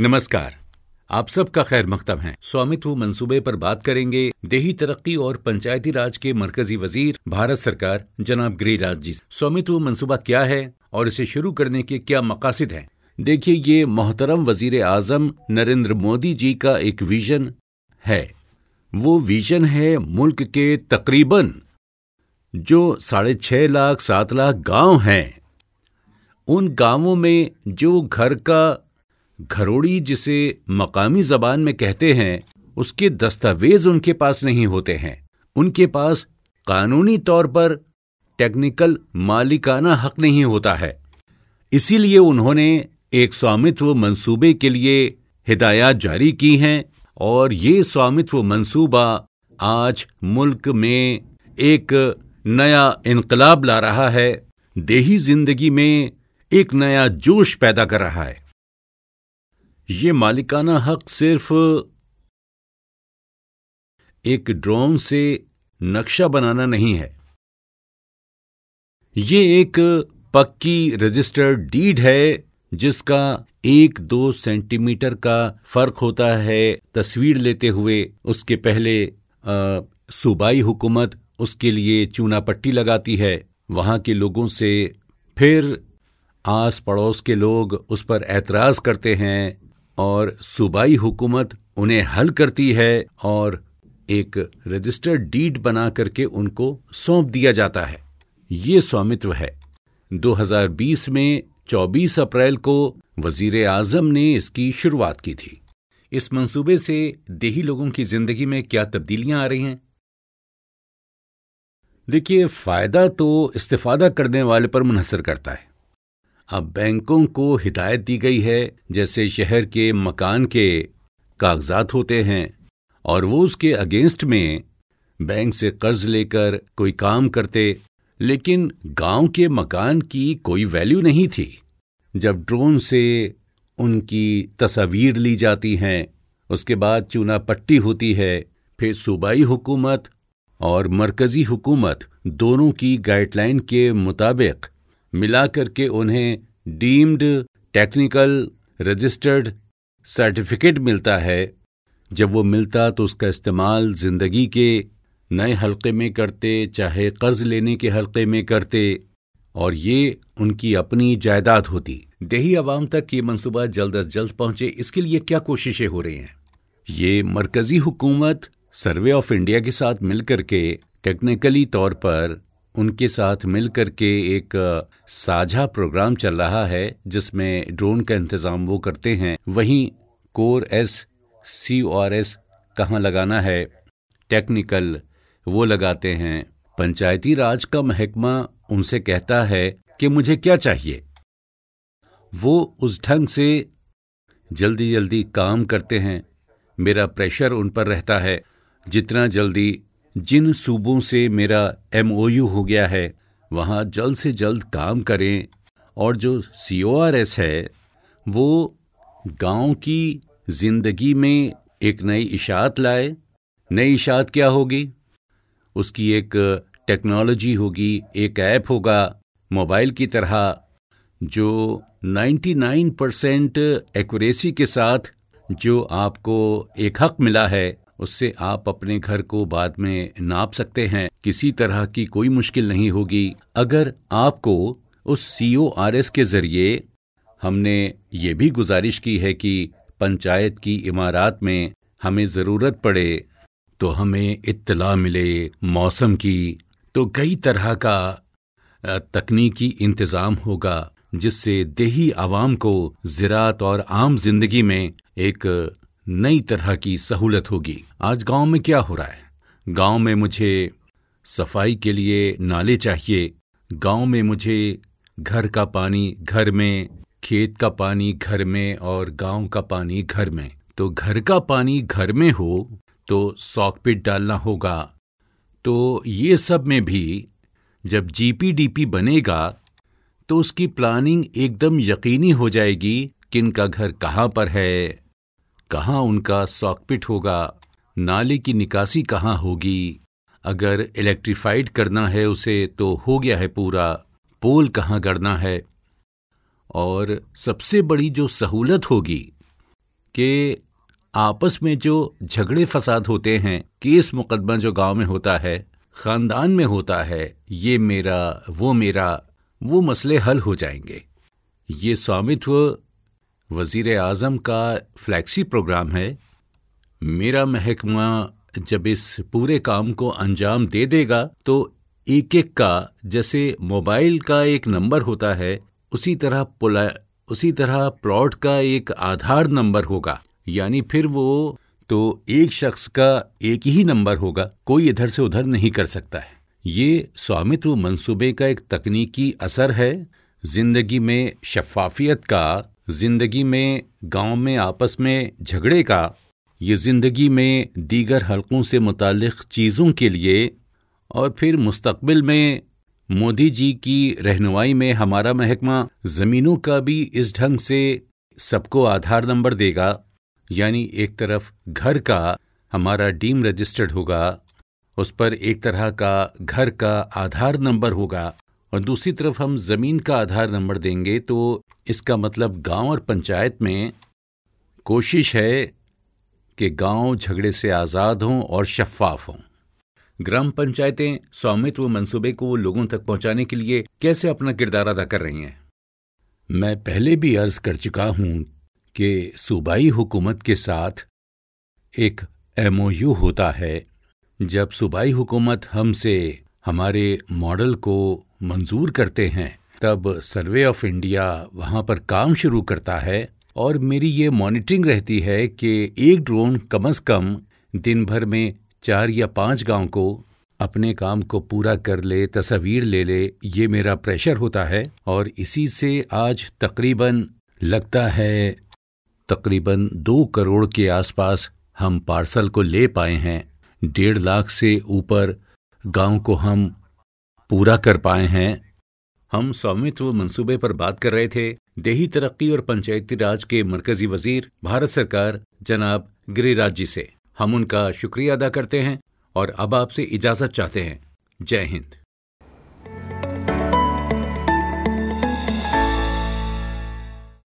नमस्कार आप सबका खैर मकदम है स्वामित्व मंसूबे पर बात करेंगे देही तरक्की और पंचायती राज के मरकजी वजीर भारत सरकार जनाब गृहराज जी स्वामित्व मंसूबा क्या है और इसे शुरू करने के क्या मकासद हैं देखिए ये मोहतरम वजीर आजम नरेंद्र मोदी जी का एक विजन है वो विजन है मुल्क के तकरीबन जो साढ़े छः लाख सात लाख गांव हैं उन गांवों में जो घर का घरोड़ी जिसे मकामी जबान में कहते हैं उसके दस्तावेज उनके पास नहीं होते हैं उनके पास कानूनी तौर पर टेक्निकल मालिकाना हक नहीं होता है इसीलिए उन्होंने एक स्वामित्व मंसूबे के लिए हिदायत जारी की हैं और ये स्वामित्व मंसूबा आज मुल्क में एक नया इनकलाब ला रहा है देही जिंदगी में एक नया जोश पैदा कर रहा है ये मालिकाना हक सिर्फ एक ड्रोन से नक्शा बनाना नहीं है ये एक पक्की रजिस्टर्ड डीड है जिसका एक दो सेंटीमीटर का फर्क होता है तस्वीर लेते हुए उसके पहले सूबाई हुकूमत उसके लिए चूना पट्टी लगाती है वहां के लोगों से फिर आस पड़ोस के लोग उस पर एतराज़ करते हैं और सूबाई हुकूमत उन्हें हल करती है और एक रजिस्टर्ड डीड बना करके उनको सौंप दिया जाता है ये स्वामित्व है 2020 में 24 अप्रैल को वजीर आजम ने इसकी शुरुआत की थी इस मंसूबे से देही लोगों की जिंदगी में क्या तब्दीलियां आ रही हैं देखिए फायदा तो इस्तेफादा करने वाले पर मुनहसर करता है अब बैंकों को हिदायत दी गई है जैसे शहर के मकान के कागजात होते हैं और वो उसके अगेंस्ट में बैंक से कर्ज लेकर कोई काम करते लेकिन गांव के मकान की कोई वैल्यू नहीं थी जब ड्रोन से उनकी तस्वीर ली जाती हैं उसके बाद चूना पट्टी होती है फिर सूबाई हुकूमत और मरकज़ी हुकूमत दोनों की गाइडलाइन के मुताबिक मिलाकर के उन्हें डीम्ड टेक्निकल रजिस्टर्ड सर्टिफिकेट मिलता है जब वो मिलता तो उसका इस्तेमाल ज़िंदगी के नए हलके में करते चाहे कर्ज लेने के हलके में करते और ये उनकी अपनी जायदाद होती देही आवाम तक ये मनसूबा जल्द अज जल्द पहुंचे इसके लिए क्या कोशिशें हो रही हैं ये मरकज़ी हुकूमत सर्वे ऑफ इंडिया के साथ मिलकर के टेक्निकली तौर पर उनके साथ मिलकर के एक साझा प्रोग्राम चल रहा है जिसमें ड्रोन का इंतज़ाम वो करते हैं वहीं core S C R S कहाँ लगाना है टेक्निकल वो लगाते हैं पंचायती राज का महकमा उनसे कहता है कि मुझे क्या चाहिए वो उस ढंग से जल्दी जल्दी काम करते हैं मेरा प्रेशर उन पर रहता है जितना जल्दी जिन सूबों से मेरा एम हो गया है वहाँ जल्द से जल्द काम करें और जो सी है वो गांव की ज़िंदगी में एक नई इशात लाए नई इशात क्या होगी उसकी एक टेक्नोलॉजी होगी एक ऐप होगा मोबाइल की तरह जो 99 परसेंट एक्यूरेसी के साथ जो आपको एक हक मिला है उससे आप अपने घर को बाद में नाप सकते हैं किसी तरह की कोई मुश्किल नहीं होगी अगर आपको उस सी ओ आर एस के जरिए हमने ये भी गुजारिश की है कि पंचायत की इमारत में हमें ज़रूरत पड़े तो हमें इत्तला मिले मौसम की तो कई तरह का तकनीकी इंतज़ाम होगा जिससे देही आवाम को ज़रात और आम जिंदगी में एक नई तरह की सहूलत होगी आज गांव में क्या हो रहा है गांव में मुझे सफाई के लिए नाले चाहिए गांव में मुझे घर का पानी घर में खेत का पानी घर में और गांव का पानी घर में तो घर का पानी घर में हो तो सॉकपिट डालना होगा तो ये सब में भी जब जीपीडीपी बनेगा तो उसकी प्लानिंग एकदम यकीनी हो जाएगी किन का घर कहाँ पर है कहाँ उनका सॉकपिट होगा नाली की निकासी कहाँ होगी अगर इलेक्ट्रीफाइड करना है उसे तो हो गया है पूरा पोल कहाँ गड़ना है और सबसे बड़ी जो सहूलत होगी कि आपस में जो झगड़े फसाद होते हैं केस मुकदमा जो गांव में होता है खानदान में होता है ये मेरा वो मेरा वो मसले हल हो जाएंगे ये स्वामित्व वज़ीर आज़म का फ्लैक्सी प्रोग्राम है मेरा महकमा जब इस पूरे काम को अंजाम दे देगा तो एक एक का जैसे मोबाइल का एक नंबर होता है उसी तरह पुला उसी तरह प्लॉट का एक आधार नंबर होगा यानी फिर वो तो एक शख्स का एक ही नंबर होगा कोई इधर से उधर नहीं कर सकता है ये स्वामित्व मंसूबे का एक तकनीकी असर है जिंदगी में शफाफियत का जिंदगी में गांव में आपस में झगड़े का ये ज़िंदगी में दीगर हलकों से मुतक़ चीज़ों के लिए और फिर मुस्तबिल में मोदी जी की रहनुमाई में हमारा महकमा ज़मीनों का भी इस ढंग से सबको आधार नंबर देगा यानी एक तरफ घर का हमारा डीम रजिस्टर्ड होगा उस पर एक तरह का घर का आधार नंबर होगा और दूसरी तरफ हम ज़मीन का आधार नंबर देंगे तो इसका मतलब गांव और पंचायत में कोशिश है कि गांव झगड़े से आज़ाद हों और शफाफ हों ग्राम पंचायतें स्वामित्व मंसूबे को लोगों तक पहुंचाने के लिए कैसे अपना किरदार अदा कर रही हैं मैं पहले भी अर्ज कर चुका हूं कि सूबाई हुकूमत के साथ एक एमओयू होता है जब सूबाई हुकूमत हमसे हमारे मॉडल को मंजूर करते हैं तब सर्वे ऑफ इंडिया वहां पर काम शुरू करता है और मेरी ये मॉनिटरिंग रहती है कि एक ड्रोन कम अज कम दिन भर में चार या पांच गांव को अपने काम को पूरा कर ले तस्वीर ले ले ये मेरा प्रेशर होता है और इसी से आज तकरीबन लगता है तकरीबन दो करोड़ के आसपास हम पार्सल को ले पाए हैं डेढ़ लाख से ऊपर गांव को हम पूरा कर पाए हैं हम स्वामित्व मंसूबे पर बात कर रहे थे देही तरक्की और पंचायती राज के मरकजी वजीर भारत सरकार जनाब गिरिराज जी से हम उनका शुक्रिया अदा करते हैं और अब आपसे इजाजत चाहते हैं जय हिंद